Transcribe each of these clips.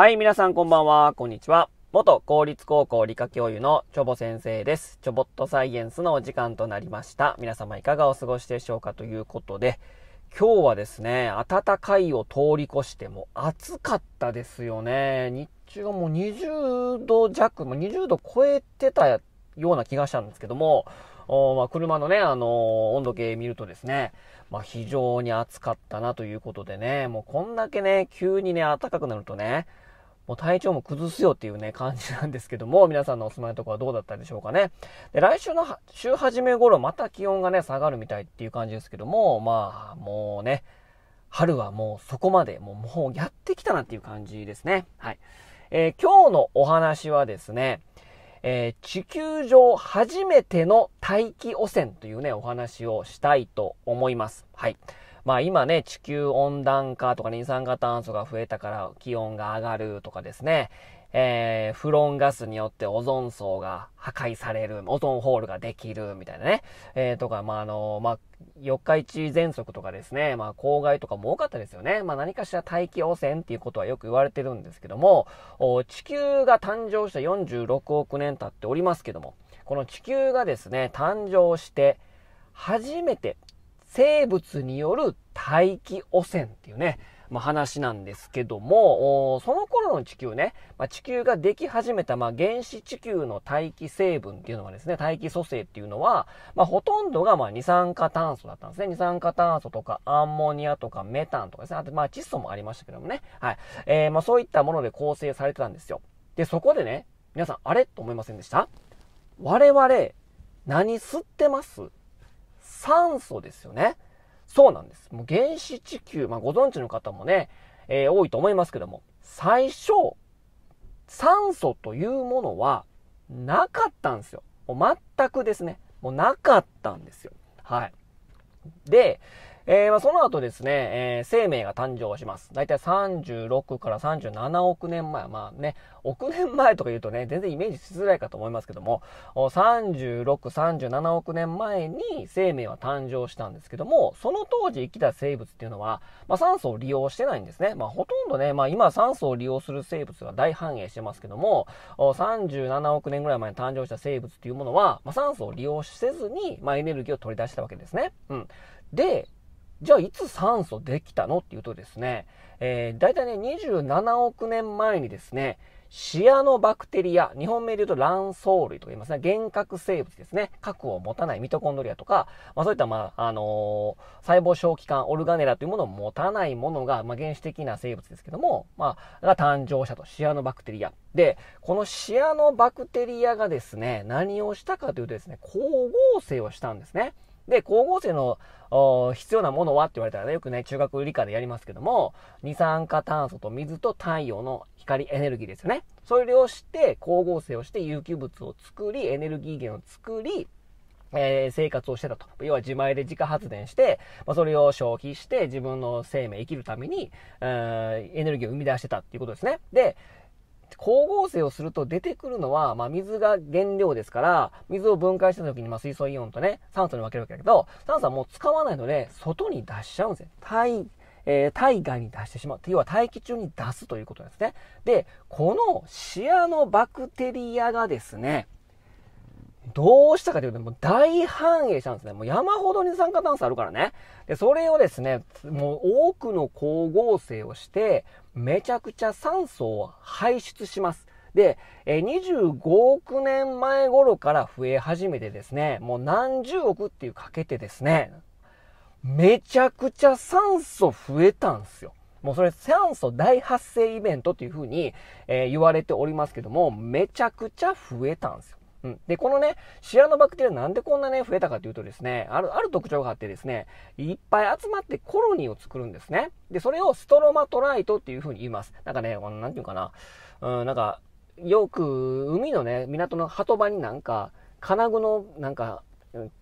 はい、皆さんこんばんは、こんにちは。元公立高校理科教諭のチョボ先生です。チョボットサイエンスのお時間となりました。皆様いかがお過ごしでしょうかということで、今日はですね、暖かいを通り越しても暑かったですよね。日中はもう20度弱、もう20度超えてたような気がしたんですけども、まあ、車のね、あのー、温度計見るとですね、まあ、非常に暑かったなということでね、もうこんだけね、急にね、暖かくなるとね、もう体調も崩すよっていうね、感じなんですけども、皆さんのお住まいのところはどうだったでしょうかね。で、来週の週始め頃、また気温がね、下がるみたいっていう感じですけども、まあ、もうね、春はもうそこまで、もう、もうやってきたなっていう感じですね。はい。えー、今日のお話はですね、えー、地球上初めての大気汚染というね、お話をしたいと思います。はい。まあ今ね、地球温暖化とか二酸化炭素が増えたから気温が上がるとかですね、えー、フロンガスによってオゾン層が破壊される、オゾンホールができる、みたいなね。えー、とか、まあ、あの、まあ、四日市喘息とかですね、まあ、公害とかも多かったですよね。まあ、何かしら大気汚染っていうことはよく言われてるんですけども、地球が誕生して46億年経っておりますけども、この地球がですね、誕生して、初めて、生物による大気汚染っていうね、まあ、話なんですけども、その頃の地球ね、まあ、地球ができ始めた、まあ、原始地球の大気成分っていうのはですね、大気組成っていうのは、まあ、ほとんどがまあ二酸化炭素だったんですね。二酸化炭素とかアンモニアとかメタンとかですね、あとまあ窒素もありましたけどもね、はい。えー、まあそういったもので構成されてたんですよ。で、そこでね、皆さん、あれと思いませんでした我々、何吸ってます酸素ですよね。そうなんです。もう原始地球、まあ、ご存知の方もね、えー、多いと思いますけども、最初、酸素というものはなかったんですよ。もう全くですね。もうなかったんですよ。はい。で、えー、まあ、その後ですね、えー、生命が誕生します。だいたい36から37億年前。まあね、億年前とか言うとね、全然イメージしづらいかと思いますけども、36、37億年前に生命は誕生したんですけども、その当時生きた生物っていうのは、まあ、酸素を利用してないんですね。まあ、ほとんどね、まあ、今酸素を利用する生物が大繁栄してますけども、37億年ぐらい前に誕生した生物っていうものは、まあ、酸素を利用せずに、まあ、エネルギーを取り出したわけですね。うん。で、じゃあいつ酸素できたのっていうとですね、えー、大体ね、27億年前にですね、シアノバクテリア、日本名で言うと卵巣類とか言いますね、幻覚生物ですね、核を持たないミトコンドリアとか、まあそういった、まあ、あのー、細胞小器官、オルガネラというものを持たないものが、まあ原始的な生物ですけども、まあ、が誕生したと、シアノバクテリア。で、このシアノバクテリアがですね、何をしたかというとですね、光合成をしたんですね。で、光合成の必要なものはって言われたらね、よくね、中学理科でやりますけども、二酸化炭素と水と太陽の光エネルギーですよね。それをして、光合成をして有機物を作り、エネルギー源を作り、えー、生活をしてたと。要は自前で自家発電して、まあ、それを消費して自分の生命生きるために、えー、エネルギーを生み出してたっていうことですね。で、光合成をすると出てくるのは、まあ、水が原料ですから、水を分解した時に、まあ、水素イオンとね、酸素に分けるわけだけど、酸素はもう使わないので、外に出しちゃうんですよ。体、えー、体外に出してしまう。要は大気中に出すということですね。で、このシアノバクテリアがですね、どうしたかというと、もう大繁栄したんですね。もう山ほど二酸化炭素あるからね。で、それをですね、もう多くの光合成をして、めちゃくちゃ酸素を排出します。で、25億年前頃から増え始めてですね、もう何十億っていうかけてですね、めちゃくちゃ酸素増えたんですよ。もうそれ酸素大発生イベントというふうに、えー、言われておりますけども、めちゃくちゃ増えたんですよ。うん、で、このね、シアノバクテリアなんでこんなね、増えたかというとですね、ある、ある特徴があってですね、いっぱい集まってコロニーを作るんですね。で、それをストロマトライトっていう風に言います。なんかね、なんていうかな、うん、なんか、よく、海のね、港の鳩場になんか、金具の、なんか、うん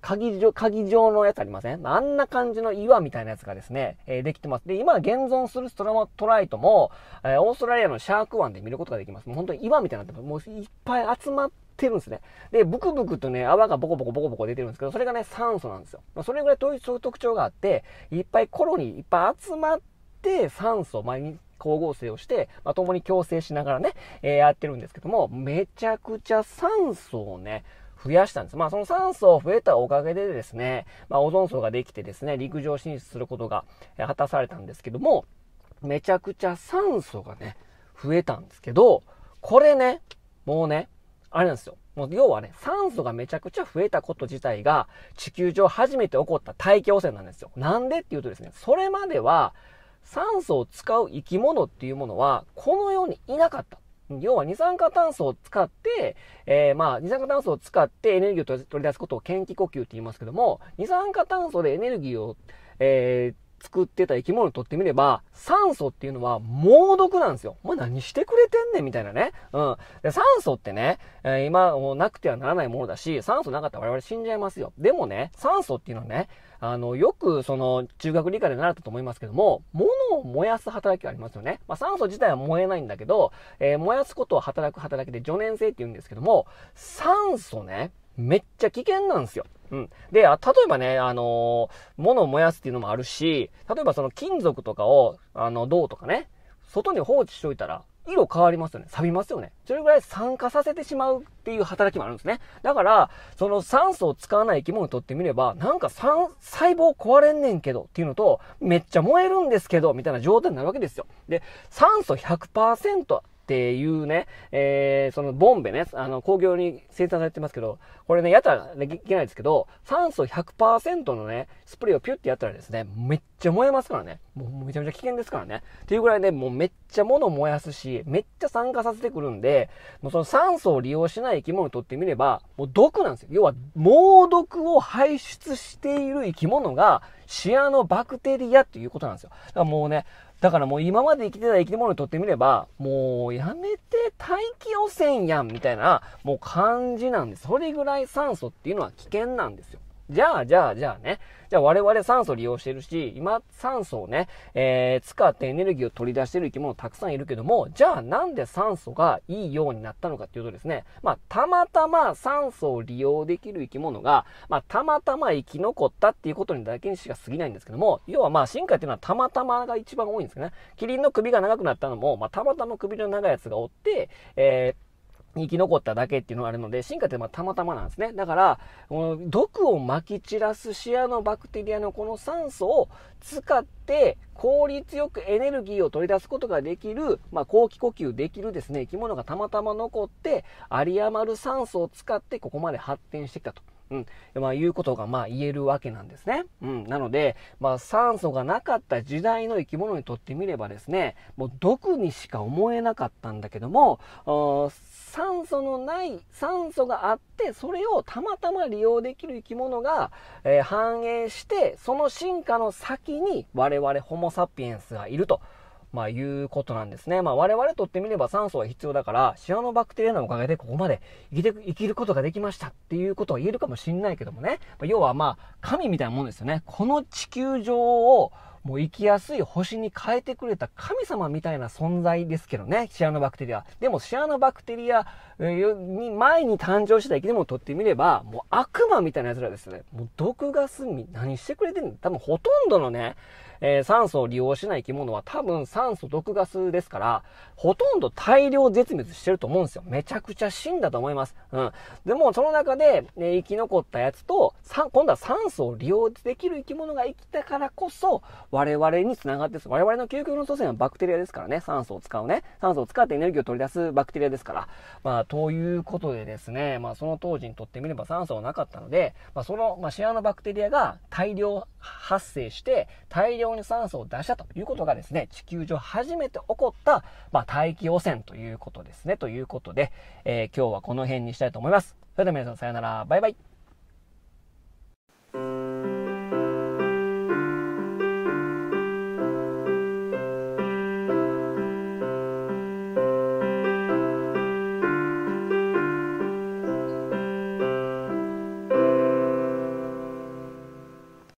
鍵状、鍵状のやつありませんあんな感じの岩みたいなやつがですね、えー、できてます。で、今現存するストラマトライトも、えー、オーストラリアのシャーク湾で見ることができます。もう本当に岩みたいになってます。もういっぱい集まっってるんですね。で、ブクブクとね、泡がボコボコボコボコ出てるんですけど、それがね、酸素なんですよ。まあ、それぐらいそういう特徴があって、いっぱいコロニー、いっぱい集まって、酸素を毎日、光合成をして、まあ、共に共生しながらね、えー、やってるんですけども、めちゃくちゃ酸素をね、増やしたんです。まあ、その酸素を増えたおかげでですね、まあ、オゾン層ができてですね、陸上進出することが果たされたんですけども、めちゃくちゃ酸素がね、増えたんですけど、これね、もうね、あれなんですよ。もう要はね、酸素がめちゃくちゃ増えたこと自体が地球上初めて起こった大気汚染なんですよ。なんでっていうとですね、それまでは酸素を使う生き物っていうものはこの世にいなかった。要は二酸化炭素を使って、えー、まあ、二酸化炭素を使ってエネルギーを取り出すことを嫌気呼吸って言いますけども、二酸化炭素でエネルギーを、えー作ってた生き物にとってみれば、酸素っていうのは猛毒なんですよ。お前何してくれてんねんみたいなね。うん。で酸素ってね、えー、今もうなくてはならないものだし、酸素なかったら我々死んじゃいますよ。でもね、酸素っていうのはね、あの、よくその中学理科で習ったと思いますけども、物を燃やす働きがありますよね。まあ、酸素自体は燃えないんだけど、えー、燃やすことを働く働きで助燃性って言うんですけども、酸素ね、めっちゃ危険なんですよ。うん。で、例えばね、あのー、物を燃やすっていうのもあるし、例えばその金属とかを、あの、銅とかね、外に放置しておいたら、色変わりますよね。錆びますよね。それぐらい酸化させてしまうっていう働きもあるんですね。だから、その酸素を使わない生き物にとってみれば、なんか酸、細胞壊れんねんけどっていうのと、めっちゃ燃えるんですけど、みたいな状態になるわけですよ。で、酸素100%っていうね、えー、そのボンベね、あの、工業に生産されてますけど、これね、やったらいけないですけど、酸素100%のね、スプレーをピュってやったらですね、めっちゃ燃えますからね。もうめちゃめちゃ危険ですからね。っていうぐらいね、もうめっちゃ物を燃やすし、めっちゃ酸化させてくるんで、もうその酸素を利用しない生き物にとってみれば、もう毒なんですよ。要は、猛毒を排出している生き物が、シアノバクテリアっていうことなんですよ。だからもうね、だからもう今まで生きてた生き物にとってみれば、もうやめて大気汚染やんみたいな、もう感じなんです。それぐらい酸素っていうのは危険なんですよ。じゃあ、じゃあ、じゃあね。じゃあ我々酸素利用してるし、今酸素をね、えー、使ってエネルギーを取り出してる生き物たくさんいるけども、じゃあなんで酸素がいいようになったのかっていうとですね、まあたまたま酸素を利用できる生き物が、まあたまたま生き残ったっていうことにだけにしか過ぎないんですけども、要はまあ進化っていうのはたまたまが一番多いんですよね。キリンの首が長くなったのも、まあたまたま首の長いやつがおって、えー生き残っただけっていうのがあるので、進化ってまあたまたまなんですね。だから、この毒をまき散らすシアノバクテリアのこの酸素を使って効率よくエネルギーを取り出すことができる、まあ、後期呼吸できるですね、生き物がたまたま残って、有り余る酸素を使ってここまで発展してきたと。うん。まあ、いうことが、まあ、言えるわけなんですね。うん。なので、まあ、酸素がなかった時代の生き物にとってみればですね、もう毒にしか思えなかったんだけども、酸素のない、酸素があって、それをたまたま利用できる生き物が、えー、繁栄して、その進化の先に我々ホモサピエンスがいると。まあ、いうことなんですね。まあ、我々とってみれば酸素は必要だから、シアノバクテリアのおかげでここまで生きて、生きることができましたっていうことは言えるかもしんないけどもね。まあ、要はまあ、神みたいなもんですよね。この地球上を、もう生きやすい星に変えてくれた神様みたいな存在ですけどね、シアノバクテリア。でもシアノバクテリアに前に誕生した生き物をとってみれば、もう悪魔みたいな奴らですね。もう毒ガスに何してくれてんの多分ほとんどのね、えー、酸素を利用しない生き物は多分酸素毒ガスですから、ほとんど大量絶滅してると思うんですよ。めちゃくちゃ死んだと思います。うん。でも、その中で、ね、生き残ったやつと、今度は酸素を利用できる生き物が生きたからこそ、我々に繋がって我々の究極の祖先はバクテリアですからね。酸素を使うね。酸素を使ってエネルギーを取り出すバクテリアですから。まあ、ということでですね、まあ、その当時にとってみれば酸素はなかったので、まあ、その、まあ、シアノバクテリアが大量発生して、大量上に酸素を出したということがですね、地球上初めて起こった、まあ、大気汚染ということですね。ということで、えー、今日はこの辺にしたいと思います。それでは皆さんさよなら。バイバイ。